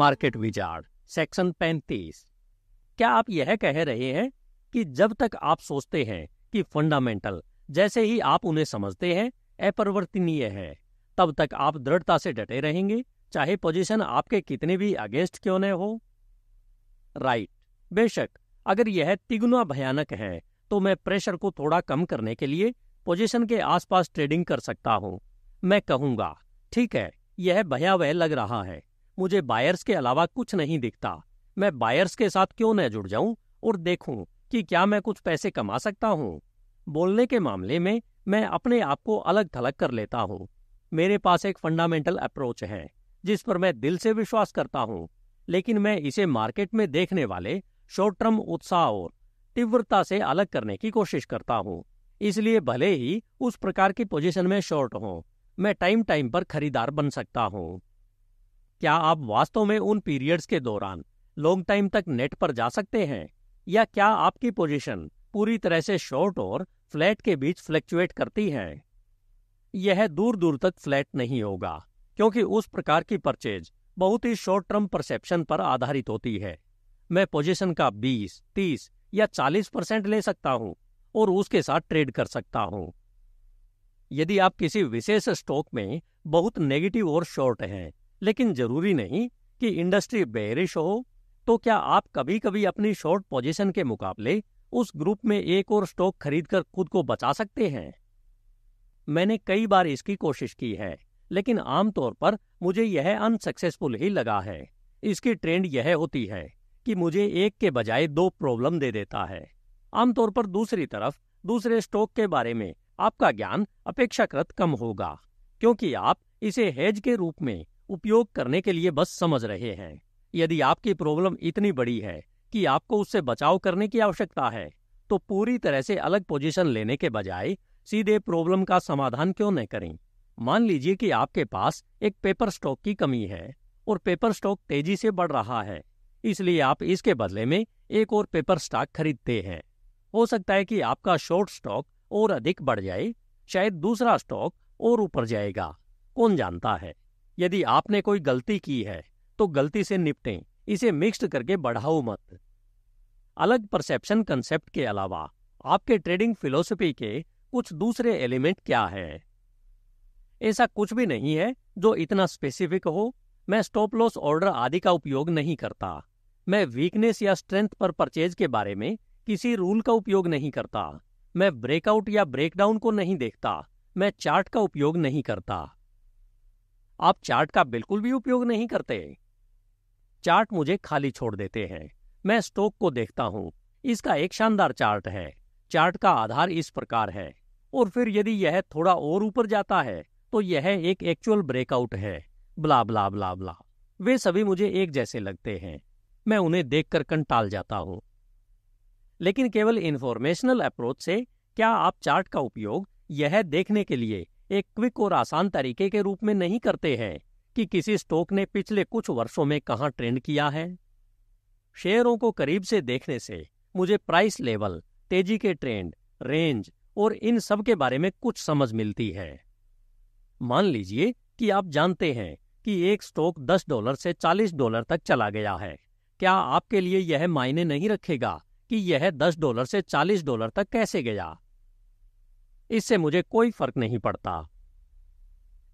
market wizard section 35 क्या आप यह कह रहे हैं कि जब तक आप सोचते हैं कि फंडामेंटल जैसे ही आप उन्हें समझते हैं अपरिवर्तनीय है तब तक आप दृढ़ता से डटे रहेंगे चाहे पोजीशन आपके कितने भी अगेंस्ट क्यों न हो राइट बेशक अगर यह तिगुना भयानक है तो मैं प्रेशर को थोड़ा कम करने के लिए पोजीशन के आसपास ट्रेडिंग कर सकता हूं मैं कहूंगा ठीक है यह भयावह लग रहा है मुझे बायर्स के अलावा कुछ नहीं दिखता मैं बायर्स के साथ क्यों न जुड़ जाऊं और देखूं कि क्या मैं कुछ पैसे कमा सकता हूं बोलने के मामले में मैं अपने आप को अलग थलग कर लेता हूं मेरे पास एक फंडामेंटल अप्रोच है जिस पर मैं दिल से विश्वास करता हूं लेकिन मैं इसे मार्केट में देखने वाले शॉर्ट टर्म उत्साह और तीव्रता से अलग करने की कोशिश करता हूं इसलिए भले ही उस प्रकार की पोजीशन में शॉर्ट हो मैं टाइम टाइम पर खरीदार बन सकता हूं क्या आप वास्तव में उन पीरियड्स के दौरान लॉन्ग टाइम तक नेट पर जा सकते हैं या क्या आपकी पोजीशन पूरी तरह से शॉर्ट और फ्लैट के बीच फ्लैक्चुएट करती है यह दूर दूर तक फ्लैट नहीं होगा क्योंकि उस प्रकार की परचेज बहुत ही शॉर्ट टर्म परसेप्शन पर आधारित होती है मैं पोजीशन का 20, 30 या 40 परसेंट ले सकता हूं और उसके साथ ट्रेड कर सकता हूं यदि आप किसी विशेष स्टॉक में बहुत नेगेटिव और शॉर्ट हैं लेकिन जरूरी नहीं कि इंडस्ट्री बेरिश हो तो क्या आप कभी कभी अपनी शॉर्ट पोजीशन के मुकाबले उस ग्रुप में एक और स्टॉक खरीदकर खुद को बचा सकते हैं मैंने कई बार इसकी कोशिश की है लेकिन आमतौर पर मुझे यह अनसक्सेसफुल ही लगा है इसकी ट्रेंड यह होती है कि मुझे एक के बजाय दो प्रॉब्लम दे देता है आमतौर पर दूसरी तरफ दूसरे स्टॉक के बारे में आपका ज्ञान अपेक्षाकृत कम होगा क्योंकि आप इसे हेज के रूप में उपयोग करने के लिए बस समझ रहे हैं यदि आपकी प्रॉब्लम इतनी बड़ी है कि आपको उससे बचाव करने की आवश्यकता है तो पूरी तरह से अलग पोजीशन लेने के बजाय सीधे प्रॉब्लम का समाधान क्यों न करें मान लीजिए कि आपके पास एक पेपर स्टॉक की कमी है और पेपर स्टॉक तेजी से बढ़ रहा है इसलिए आप इसके बदले में एक और पेपर स्टॉक खरीदते हैं हो सकता है कि आपका शॉर्ट स्टॉक और अधिक बढ़ जाए शायद दूसरा स्टॉक और ऊपर जाएगा कौन जानता है यदि आपने कोई गलती की है तो गलती से निपटें इसे मिक्स्ड करके बढ़ाओ मत अलग परसेप्शन कंसेप्ट के अलावा आपके ट्रेडिंग फिलोसफी के कुछ दूसरे एलिमेंट क्या है ऐसा कुछ भी नहीं है जो इतना स्पेसिफिक हो मैं स्टॉप लॉस ऑर्डर आदि का उपयोग नहीं करता मैं वीकनेस या स्ट्रेंथ पर परचेज के बारे में किसी रूल का उपयोग नहीं करता मैं ब्रेकआउट या ब्रेकडाउन को नहीं देखता मैं चार्ट का उपयोग नहीं करता आप चार्ट का बिल्कुल भी उपयोग नहीं करते चार्ट मुझे खाली छोड़ देते हैं मैं स्टोक को देखता हूं इसका एक शानदार चार्ट है चार्ट का आधार इस प्रकार है और फिर यदि यह थोड़ा और ऊपर जाता है तो यह एक एक्चुअल ब्रेकआउट है ब्ला ब्ला ब्ला ब्ला वे सभी मुझे एक जैसे लगते हैं मैं उन्हें देखकर कंटाल जाता हूं लेकिन केवल इंफॉर्मेशनल अप्रोच से क्या आप चार्ट का उपयोग यह देखने के लिए एक क्विक और आसान तरीके के रूप में नहीं करते हैं कि किसी स्टॉक ने पिछले कुछ वर्षों में कहाँ ट्रेंड किया है शेयरों को करीब से देखने से मुझे प्राइस लेवल तेजी के ट्रेंड रेंज और इन सब के बारे में कुछ समझ मिलती है मान लीजिए कि आप जानते हैं कि एक स्टॉक 10 डॉलर से 40 डॉलर तक चला गया है क्या आपके लिए यह मायने नहीं रखेगा कि यह 10 डॉलर से 40 डॉलर तक कैसे गया इससे मुझे कोई फर्क नहीं पड़ता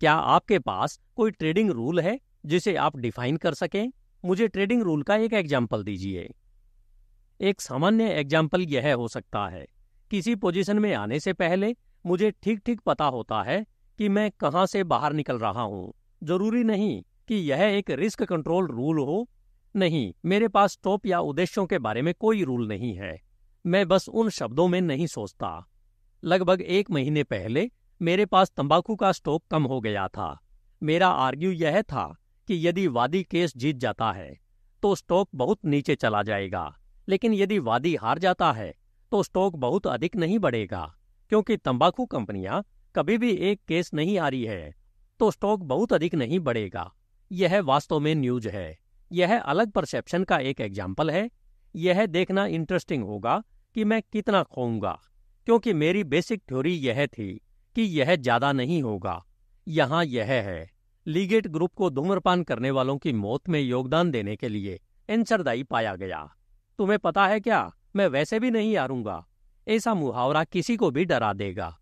क्या आपके पास कोई ट्रेडिंग रूल है जिसे आप डिफाइन कर सकें मुझे ट्रेडिंग रूल का एक एग्जाम्पल दीजिए एक सामान्य एग्जाम्पल यह हो सकता है किसी पोजीशन में आने से पहले मुझे ठीक ठीक पता होता है कि मैं कहाँ से बाहर निकल रहा हूं जरूरी नहीं कि यह एक रिस्क कंट्रोल रूल हो नहीं मेरे पास स्टॉप या उद्देश्यों के बारे में कोई रूल नहीं है मैं बस उन शब्दों में नहीं सोचता लगभग एक महीने पहले मेरे पास तंबाकू का स्टॉक कम हो गया था मेरा आर्ग्यू यह था कि यदि वादी केस जीत जाता है तो स्टॉक बहुत नीचे चला जाएगा लेकिन यदि वादी हार जाता है तो स्टॉक बहुत अधिक नहीं बढ़ेगा क्योंकि तंबाकू कंपनियां कभी भी एक केस नहीं आ रही है तो स्टॉक बहुत अधिक नहीं बढ़ेगा यह वास्तव में न्यूज है यह अलग परसेप्शन का एक एग्जाम्पल है यह देखना इंटरेस्टिंग होगा कि मैं कितना खोऊंगा क्योंकि मेरी बेसिक थ्योरी यह थी कि यह ज्यादा नहीं होगा यहाँ यह है लीगेट ग्रुप को धूम्रपान करने वालों की मौत में योगदान देने के लिए एंसरदायी पाया गया तुम्हें पता है क्या मैं वैसे भी नहीं हारूंगा ऐसा मुहावरा किसी को भी डरा देगा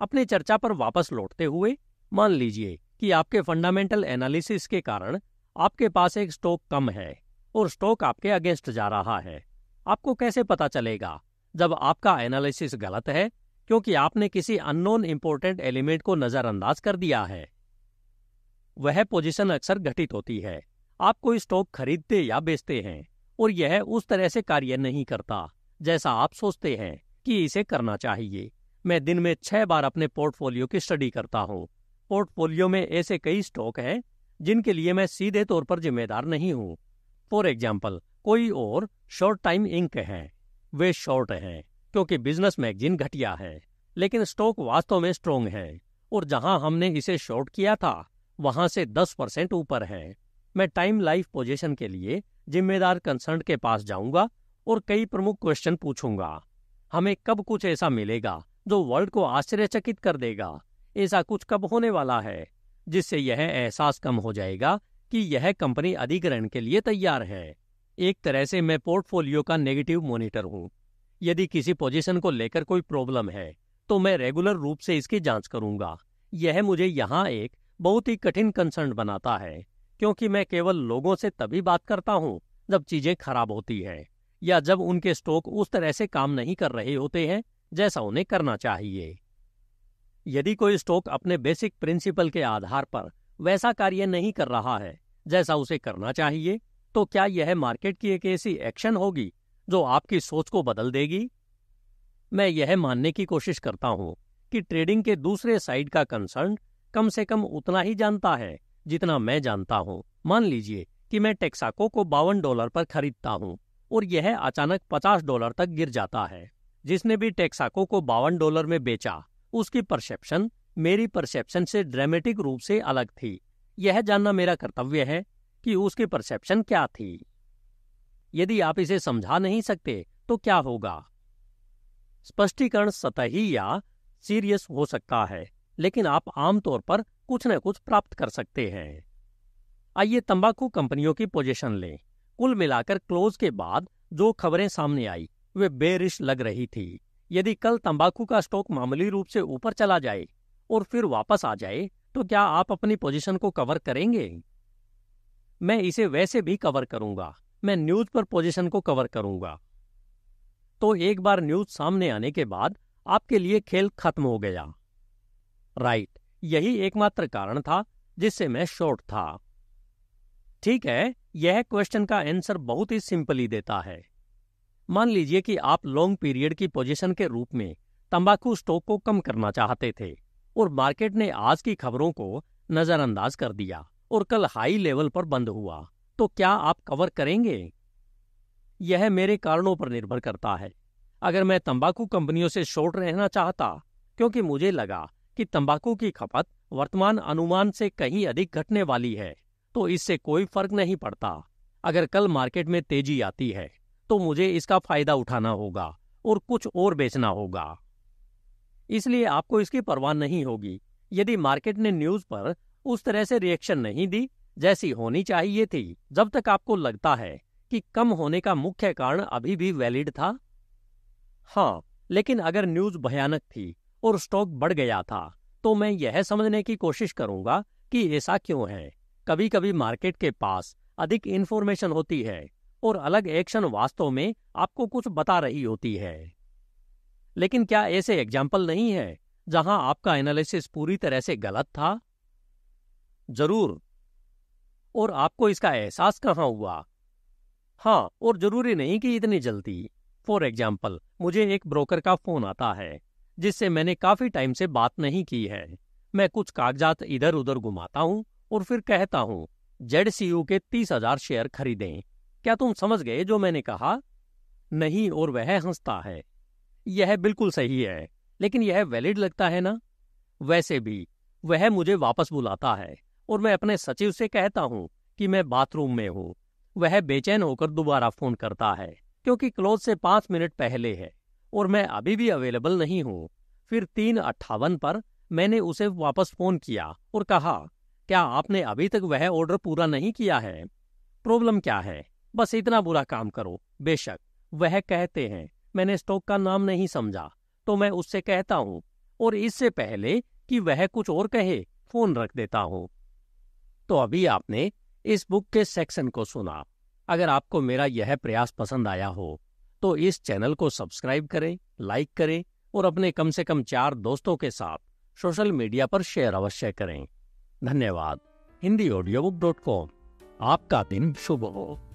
अपनी चर्चा पर वापस लौटते हुए मान लीजिए कि आपके फंडामेंटल एनालिसिस के कारण आपके पास एक स्टॉक कम है और स्टॉक आपके अगेंस्ट जा रहा है आपको कैसे पता चलेगा जब आपका एनालिसिस गलत है क्योंकि आपने किसी अननोन इंपॉर्टेंट एलिमेंट को नजरअंदाज कर दिया है वह पोजीशन अक्सर घटित होती है आप कोई स्टॉक खरीदते या बेचते हैं और यह उस तरह से कार्य नहीं करता जैसा आप सोचते हैं कि इसे करना चाहिए मैं दिन में छह बार अपने पोर्टफोलियो की स्टडी करता हूँ पोर्टफोलियो में ऐसे कई स्टॉक हैं जिनके लिए मैं सीधे तौर पर जिम्मेदार नहीं हूँ फॉर एग्जाम्पल कोई और शॉर्ट टाइम इंक है वे शॉर्ट हैं क्योंकि बिजनेस मैगजीन घटिया है लेकिन स्टॉक वास्तव में स्ट्रोंग है और जहां हमने इसे शॉर्ट किया था वहां से 10 परसेंट ऊपर है मैं टाइम लाइफ पोजीशन के लिए जिम्मेदार कंसर्न के पास जाऊंगा और कई प्रमुख क्वेश्चन पूछूंगा हमें कब कुछ ऐसा मिलेगा जो वर्ल्ड को आश्चर्यचकित कर देगा ऐसा कुछ कब होने वाला है जिससे यह एहसास कम हो जाएगा कि यह कंपनी अधिग्रहण के लिए तैयार है एक तरह से मैं पोर्टफोलियो का नेगेटिव मॉनिटर हूं यदि किसी पोजीशन को लेकर कोई प्रॉब्लम है तो मैं रेगुलर रूप से इसकी जांच करूंगा यह मुझे यहाँ एक बहुत ही कठिन कंसर्न बनाता है क्योंकि मैं केवल लोगों से तभी बात करता हूँ जब चीजें खराब होती हैं या जब उनके स्टॉक उस तरह से काम नहीं कर रहे होते हैं जैसा उन्हें करना चाहिए यदि कोई स्टॉक अपने बेसिक प्रिंसिपल के आधार पर वैसा कार्य नहीं कर रहा है जैसा उसे करना चाहिए तो क्या यह मार्केट की एक ऐसी एक्शन होगी जो आपकी सोच को बदल देगी मैं यह मानने की कोशिश करता हूं कि ट्रेडिंग के दूसरे साइड का कंसर्न कम से कम उतना ही जानता है जितना मैं जानता हूं मान लीजिए कि मैं टेक्साको को बावन डॉलर पर खरीदता हूं और यह अचानक पचास डॉलर तक गिर जाता है जिसने भी टेक्साको को बावन डॉलर में बेचा उसकी परसेप्शन मेरी परसेप्शन से ड्रामेटिक रूप से अलग थी यह जानना मेरा कर्तव्य है कि उसकी परसेप्शन क्या थी यदि आप इसे समझा नहीं सकते तो क्या होगा स्पष्टीकरण सतही या सीरियस हो सकता है लेकिन आप आमतौर पर कुछ न कुछ प्राप्त कर सकते हैं आइए तंबाकू कंपनियों की पोजीशन लें कुल मिलाकर क्लोज के बाद जो खबरें सामने आई वे बेरिश लग रही थी यदि कल तंबाकू का स्टॉक मामूली रूप से ऊपर चला जाए और फिर वापस आ जाए तो क्या आप अपनी पोजीशन को कवर करेंगे मैं इसे वैसे भी कवर करूंगा मैं न्यूज पर पोजीशन को कवर करूंगा तो एक बार न्यूज सामने आने के बाद आपके लिए खेल खत्म हो गया राइट यही एकमात्र कारण था जिससे मैं शॉर्ट था ठीक है यह क्वेश्चन का आंसर बहुत ही सिंपली देता है मान लीजिए कि आप लॉन्ग पीरियड की पोजीशन के रूप में तंबाकू स्टॉक को कम करना चाहते थे और मार्केट ने आज की खबरों को नजरअंदाज कर दिया और कल हाई लेवल पर बंद हुआ तो क्या आप कवर करेंगे यह मेरे कारणों पर निर्भर करता है अगर मैं तंबाकू कंपनियों से शॉर्ट रहना चाहता क्योंकि मुझे लगा कि तंबाकू की खपत वर्तमान अनुमान से कहीं अधिक घटने वाली है तो इससे कोई फर्क नहीं पड़ता अगर कल मार्केट में तेजी आती है तो मुझे इसका फायदा उठाना होगा और कुछ और बेचना होगा इसलिए आपको इसकी परवाह नहीं होगी यदि मार्केट ने न्यूज पर उस तरह से रिएक्शन नहीं दी जैसी होनी चाहिए थी जब तक आपको लगता है कि कम होने का मुख्य कारण अभी भी वैलिड था हाँ लेकिन अगर न्यूज भयानक थी और स्टॉक बढ़ गया था तो मैं यह समझने की कोशिश करूंगा कि ऐसा क्यों है कभी कभी मार्केट के पास अधिक इन्फॉर्मेशन होती है और अलग एक्शन वास्तव में आपको कुछ बता रही होती है लेकिन क्या ऐसे एग्जाम्पल नहीं है जहां आपका एनालिसिस पूरी तरह से गलत था जरूर और आपको इसका एहसास कहाँ हुआ हाँ और जरूरी नहीं कि इतनी जल्दी फॉर एग्जाम्पल मुझे एक ब्रोकर का फोन आता है जिससे मैंने काफी टाइम से बात नहीं की है मैं कुछ कागजात इधर उधर घुमाता हूँ और फिर कहता हूँ जेड के तीस हजार शेयर खरीदें क्या तुम समझ गए जो मैंने कहा नहीं और वह हंसता है यह बिल्कुल सही है लेकिन यह वैलिड लगता है ना वैसे भी वह मुझे वापस बुलाता है और मैं अपने सचिव से कहता हूँ कि मैं बाथरूम में हूँ वह बेचैन होकर दोबारा फोन करता है क्योंकि क्लोज से पांच मिनट पहले है और मैं अभी भी अवेलेबल नहीं हूँ फिर तीन अट्ठावन पर मैंने उसे वापस फोन किया और कहा क्या आपने अभी तक वह ऑर्डर पूरा नहीं किया है प्रॉब्लम क्या है बस इतना बुरा काम करो बेशक वह कहते हैं मैंने स्टॉक का नाम नहीं समझा तो मैं उससे कहता हूँ और इससे पहले कि वह कुछ और कहे फोन रख देता हूँ तो अभी आपने इस बुक के सेक्शन को सुना अगर आपको मेरा यह प्रयास पसंद आया हो तो इस चैनल को सब्सक्राइब करें लाइक करें और अपने कम से कम चार दोस्तों के साथ सोशल मीडिया पर शेयर अवश्य करें धन्यवाद Hindi audio book dot com आपका दिन शुभ हो